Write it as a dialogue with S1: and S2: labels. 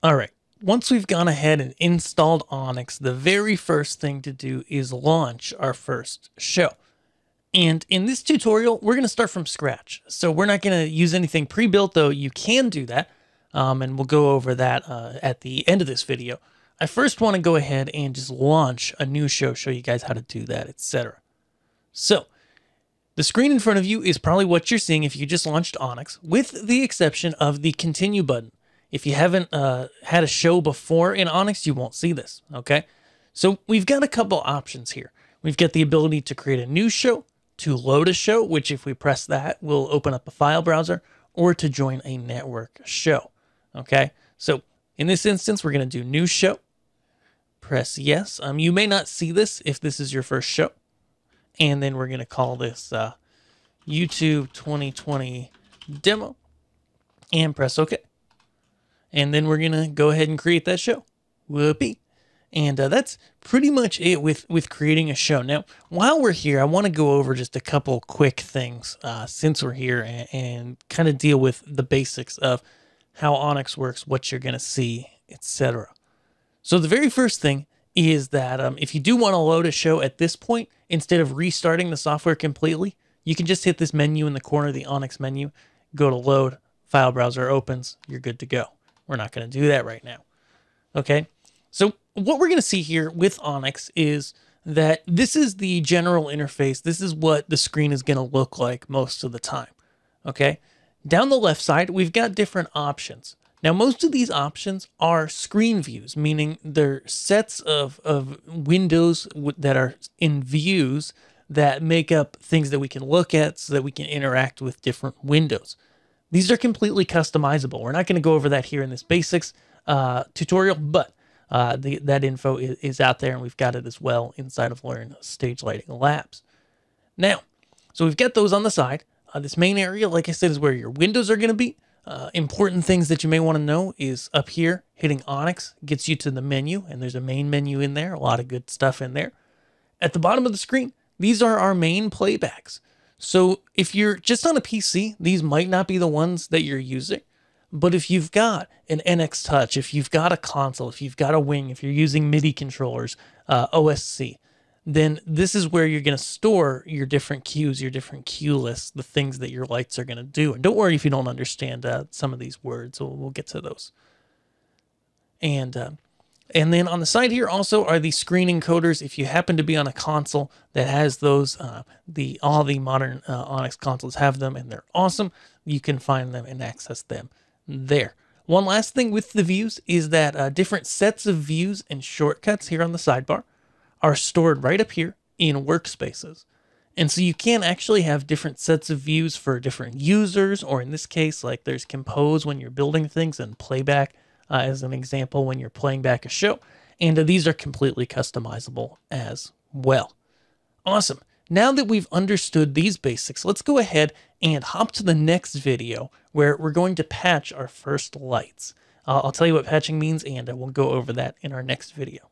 S1: All right, once we've gone ahead and installed Onyx, the very first thing to do is launch our first show. And in this tutorial, we're going to start from scratch. So we're not going to use anything pre-built, though you can do that. Um, and we'll go over that uh, at the end of this video. I first want to go ahead and just launch a new show, show you guys how to do that, etc. So the screen in front of you is probably what you're seeing if you just launched Onyx, with the exception of the continue button. If you haven't uh, had a show before in Onyx, you won't see this, okay? So we've got a couple options here. We've got the ability to create a new show, to load a show, which if we press that, will open up a file browser, or to join a network show, okay? So in this instance, we're gonna do new show, press yes. Um, you may not see this if this is your first show. And then we're gonna call this uh, YouTube 2020 demo and press okay and then we're gonna go ahead and create that show. Whoopee. And uh, that's pretty much it with, with creating a show. Now, while we're here, I want to go over just a couple quick things uh, since we're here and, and kind of deal with the basics of how Onyx works, what you're going to see, etc. So the very first thing is that um, if you do want to load a show at this point, instead of restarting the software completely, you can just hit this menu in the corner, the Onyx menu, go to load, file browser opens, you're good to go. We're not going to do that right now. Okay. So what we're going to see here with Onyx is that this is the general interface. This is what the screen is going to look like most of the time. Okay. Down the left side, we've got different options. Now, most of these options are screen views, meaning they're sets of, of windows that are in views that make up things that we can look at so that we can interact with different windows. These are completely customizable. We're not going to go over that here in this basics uh, tutorial, but uh, the, that info is, is, out there and we've got it as well inside of Learn Stage Lighting Labs. Now, so we've got those on the side. Uh, this main area, like I said, is where your windows are going to be. Uh, important things that you may want to know is up here, hitting Onyx gets you to the menu, and there's a main menu in there, a lot of good stuff in there. At the bottom of the screen, these are our main playbacks. So if you're just on a PC, these might not be the ones that you're using. But if you've got an NX Touch, if you've got a console, if you've got a wing, if you're using MIDI controllers, uh, OSC, then this is where you're going to store your different cues, your different cue lists, the things that your lights are going to do. And don't worry if you don't understand uh, some of these words, we'll, we'll, get to those. And uh, and then on the side here also are the screen encoders. If you happen to be on a console that has those, uh, the all the modern uh, Onyx consoles have them and they're awesome. You can find them and access them there. One last thing with the views is that uh, different sets of views and shortcuts here on the sidebar are stored right up here in workspaces. And so you can actually have different sets of views for different users, or in this case, like there's compose when you're building things and playback uh, as an example when you're playing back a show. And uh, these are completely customizable as well. Awesome. Now that we've understood these basics, let's go ahead and hop to the next video where we're going to patch our first lights. Uh, I'll tell you what patching means and we'll go over that in our next video.